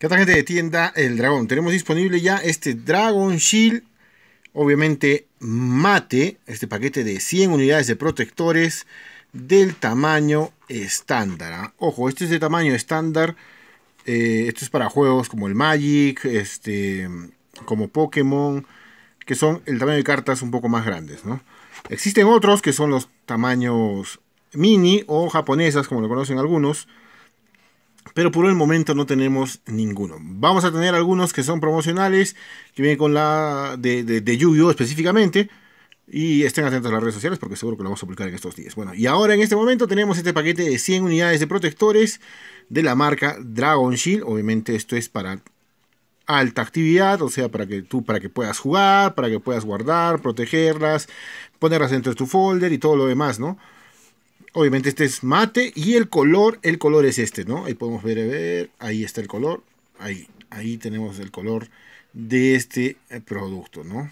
¿Qué tal gente de tienda El Dragón? Tenemos disponible ya este Dragon Shield, obviamente mate, este paquete de 100 unidades de protectores del tamaño estándar. ¿ah? Ojo, este es de tamaño estándar, eh, esto es para juegos como el Magic, este, como Pokémon, que son el tamaño de cartas un poco más grandes, Existen otros que son los tamaños mini o japonesas, como lo conocen algunos, pero por el momento no tenemos ninguno. Vamos a tener algunos que son promocionales, que vienen con la de, de, Yu-Gi-Oh! específicamente. Y estén atentos a las redes sociales porque seguro que lo vamos a publicar en estos días. Bueno, y ahora en este momento tenemos este paquete de 100 unidades de protectores de la marca Dragon Shield. Obviamente esto es para alta actividad, o sea, para que tú para que puedas jugar, para que puedas guardar, protegerlas, ponerlas dentro de tu folder y todo lo demás, ¿no? Obviamente este es mate y el color, el color es este, ¿no? Ahí podemos ver, ver, ahí está el color, ahí, ahí tenemos el color de este eh, producto, ¿no?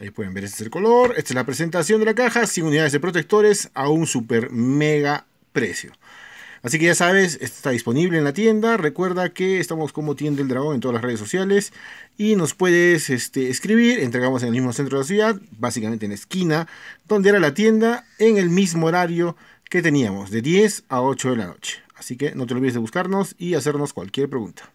Ahí pueden ver, este es el color, esta es la presentación de la caja, sin unidades de protectores, a un super mega precio. Así que ya sabes, está disponible en la tienda. Recuerda que estamos como Tienda del Dragón en todas las redes sociales y nos puedes este, escribir. Entregamos en el mismo centro de la ciudad, básicamente en la esquina donde era la tienda, en el mismo horario que teníamos, de 10 a 8 de la noche. Así que no te olvides de buscarnos y hacernos cualquier pregunta.